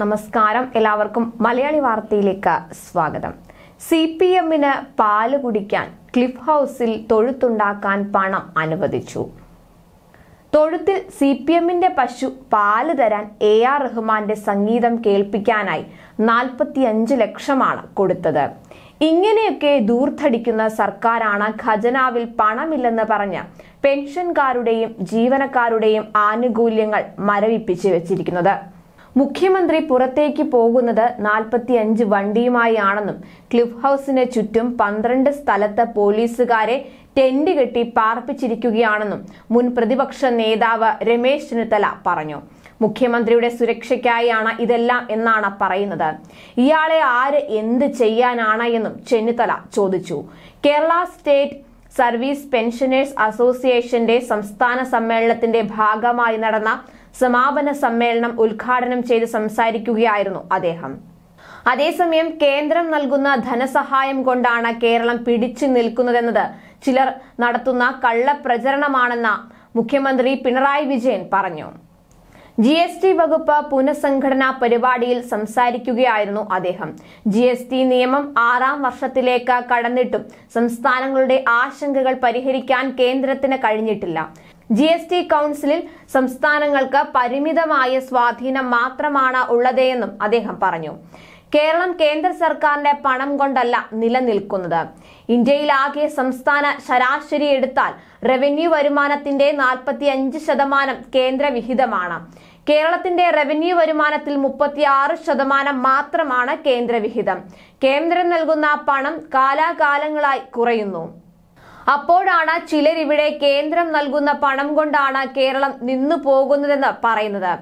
നമസ്കാരം എല്ലാവർക്കും മലയാളി വാർത്തയിലേക്ക് സ്വാഗതം സി പി എമ്മിന് പാല് കുടിക്കാൻ ക്ലിഫ് ഹൗസിൽ തൊഴുത്തുണ്ടാക്കാൻ പണം അനുവദിച്ചു തൊഴുത്തിൽ സി പി എമ്മിന്റെ പശു പാല് തരാൻ എ ആർ റഹ്മാന്റെ സംഗീതം കേൾപ്പിക്കാനായി നാൽപ്പത്തിയഞ്ച് ലക്ഷമാണ് കൊടുത്തത് ഇങ്ങനെയൊക്കെ ദൂർധടിക്കുന്ന സർക്കാരാണ് ഖജനാവിൽ പണമില്ലെന്ന് പറഞ്ഞ് പെൻഷൻകാരുടെയും ജീവനക്കാരുടെയും ആനുകൂല്യങ്ങൾ മരവിപ്പിച്ച് വെച്ചിരിക്കുന്നത് മുഖ്യമന്ത്രി പുറത്തേക്ക് പോകുന്നത് നാൽപ്പത്തിയഞ്ച് വണ്ടിയുമായാണെന്നും ക്ലിഫ് ഹൗസിന് ചുറ്റും പന്ത്രണ്ട് സ്ഥലത്ത് പോലീസുകാരെ ടെന്റ് കെട്ടി പാർപ്പിച്ചിരിക്കുകയാണെന്നും മുൻ പ്രതിപക്ഷ നേതാവ് രമേശ് ചെന്നിത്തല പറഞ്ഞു മുഖ്യമന്ത്രിയുടെ സുരക്ഷയ്ക്കായാണ് ഇതെല്ലാം എന്നാണ് പറയുന്നത് ഇയാളെ ആര് എന്ത് ചെയ്യാനാണ് എന്നും ചെന്നിത്തല ചോദിച്ചു കേരള സ്റ്റേറ്റ് സർവീസ് പെൻഷനേഴ്സ് അസോസിയേഷന്റെ സംസ്ഥാന സമ്മേളനത്തിന്റെ ഭാഗമായി നടന്ന സമാപന സമ്മേളനം ഉദ്ഘാടനം ചെയ്ത് സംസാരിക്കുകയായിരുന്നു അദ്ദേഹം അതേസമയം കേന്ദ്രം നൽകുന്ന ധനസഹായം കൊണ്ടാണ് കേരളം പിടിച്ചു നിൽക്കുന്നതെന്നത് ചിലർ നടത്തുന്ന കള്ളപ്രചരണമാണെന്ന മുഖ്യമന്ത്രി പിണറായി വിജയൻ പറഞ്ഞു ജി എസ് ടി വകുപ്പ് പുനഃസംഘടനാ പരിപാടിയിൽ സംസാരിക്കുകയായിരുന്നു അദ്ദേഹം ജി എസ് ടി നിയമം ആറാം വർഷത്തിലേക്ക് കടന്നിട്ടും സംസ്ഥാനങ്ങളുടെ ആശങ്കകൾ പരിഹരിക്കാൻ കേന്ദ്രത്തിന് കഴിഞ്ഞിട്ടില്ല ജി എസ് ടി കൗൺസിലിൽ സംസ്ഥാനങ്ങൾക്ക് പരിമിതമായ സ്വാധീനം മാത്രമാണ് ഉള്ളതെന്നും അദ്ദേഹം പറഞ്ഞു കേരളം കേന്ദ്ര സർക്കാരിന്റെ പണം കൊണ്ടല്ല നിലനിൽക്കുന്നത് ഇന്ത്യയിലാകെ സംസ്ഥാന ശരാശരി എടുത്താൽ റവന്യൂ വരുമാനത്തിന്റെ നാൽപ്പത്തിയഞ്ച് ശതമാനം കേന്ദ്ര വിഹിതമാണ് കേരളത്തിന്റെ റവന്യൂ വരുമാനത്തിൽ മുപ്പത്തിയാറ് ശതമാനം മാത്രമാണ് കേന്ദ്രവിഹിതം കേന്ദ്രം നൽകുന്ന പണം കാലാകാലങ്ങളായി കുറയുന്നു അപ്പോഴാണ് ചിലരിവിടെ കേന്ദ്രം നൽകുന്ന പണം കൊണ്ടാണ് കേരളം നിന്നു പോകുന്നതെന്ന് പറയുന്നത്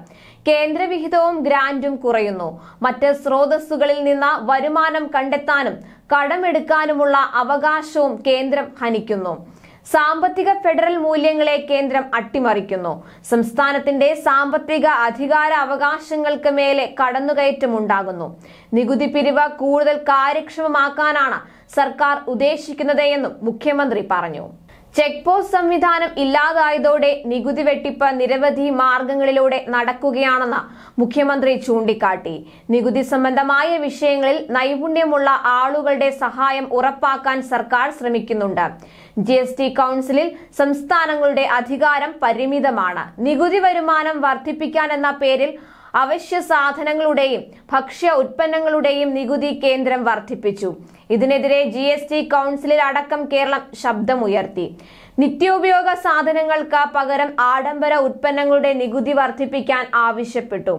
കേന്ദ്രവിഹിതവും ഗ്രാന്റും കുറയുന്നു മറ്റ് സ്രോതസ്സുകളിൽ നിന്ന് വരുമാനം കണ്ടെത്താനും കടമെടുക്കാനുമുള്ള അവകാശവും കേന്ദ്രം ഹനിക്കുന്നു സാമ്പത്തിക ഫെഡറൽ മൂല്യങ്ങളെ കേന്ദ്രം അട്ടിമറിക്കുന്നു സംസ്ഥാനത്തിന്റെ സാമ്പത്തിക അധികാര അവകാശങ്ങൾക്ക് മേലെ ഉണ്ടാകുന്നു നികുതി പിരിവ് കൂടുതൽ കാര്യക്ഷമമാക്കാനാണ് സർക്കാർ ഉദ്ദേശിക്കുന്നതെന്നും മുഖ്യമന്ത്രി പറഞ്ഞു ചെക്ക് പോസ്റ്റ് സംവിധാനം ഇല്ലാതായതോടെ നികുതി വെട്ടിപ്പ് നിരവധി മാർഗങ്ങളിലൂടെ നടക്കുകയാണെന്ന് മുഖ്യമന്ത്രി ചൂണ്ടിക്കാട്ടി നികുതി സംബന്ധമായ വിഷയങ്ങളിൽ നൈപുണ്യമുള്ള ആളുകളുടെ സഹായം ഉറപ്പാക്കാൻ സർക്കാർ ശ്രമിക്കുന്നുണ്ട് ജി എസ് ടി കൗൺസിലിൽ സംസ്ഥാനങ്ങളുടെ അധികാരം പരിമിതമാണ് നികുതി വരുമാനം വർദ്ധിപ്പിക്കാൻ എന്ന പേരിൽ അവശ്യ സാധനങ്ങളുടെയും ഭക്ഷ്യ ഉൽപ്പന്നങ്ങളുടെയും നികുതി കേന്ദ്രം വർദ്ധിപ്പിച്ചു ഇതിനെതിരെ ജി എസ് ടി കൗൺസിലിൽ അടക്കം കേരളം ശബ്ദമുയർത്തി നിത്യോപയോഗ സാധനങ്ങൾക്ക് പകരം ആഡംബര ഉൽപ്പന്നങ്ങളുടെ നികുതി വർദ്ധിപ്പിക്കാൻ ആവശ്യപ്പെട്ടു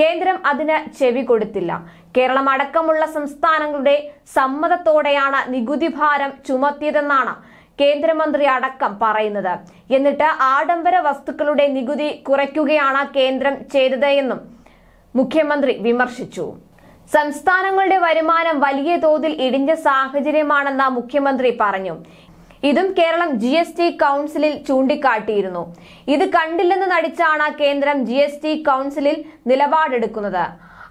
കേന്ദ്രം അതിന് ചെവി കൊടുത്തില്ല കേരളം അടക്കമുള്ള സംസ്ഥാനങ്ങളുടെ സമ്മതത്തോടെയാണ് നികുതി ഭാരം ചുമത്തിയതെന്നാണ് കേന്ദ്രമന്ത്രി അടക്കം പറയുന്നത് എന്നിട്ട് ആഡംബര വസ്തുക്കളുടെ നികുതി കുറയ്ക്കുകയാണ് കേന്ദ്രം ചെയ്തത് എന്നും മുഖ്യമന്ത്രി വിമർശിച്ചു സംസ്ഥാനങ്ങളുടെ വരുമാനം വലിയ തോതിൽ ഇടിഞ്ഞ സാഹചര്യമാണെന്ന മുഖ്യമന്ത്രി പറഞ്ഞു ഇതും കേരളം ജി എസ് ടി കൗൺസിലിൽ ചൂണ്ടിക്കാട്ടിയിരുന്നു ഇത് കണ്ടില്ലെന്ന് നടിച്ചാണ് കേന്ദ്രം ജി എസ് ടി കൗൺസിലിൽ നിലപാടെടുക്കുന്നത്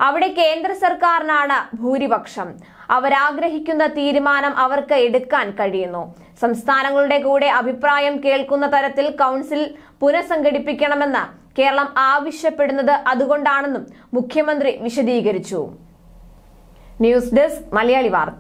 അവിടെ കേന്ദ്ര സർക്കാരിനാണ് ഭൂരിപക്ഷം അവരാഗ്രഹിക്കുന്ന തീരുമാനം അവർക്ക് എടുക്കാൻ കഴിയുന്നു സംസ്ഥാനങ്ങളുടെ കൂടെ അഭിപ്രായം കേൾക്കുന്ന തരത്തിൽ കൗൺസിൽ പുനഃസംഘടിപ്പിക്കണമെന്ന് കേരളം ആവശ്യപ്പെടുന്നത് അതുകൊണ്ടാണെന്നും മുഖ്യമന്ത്രി വിശദീകരിച്ചു ന്യൂസ് ഡെസ്ക് മലയാളി വാർത്ത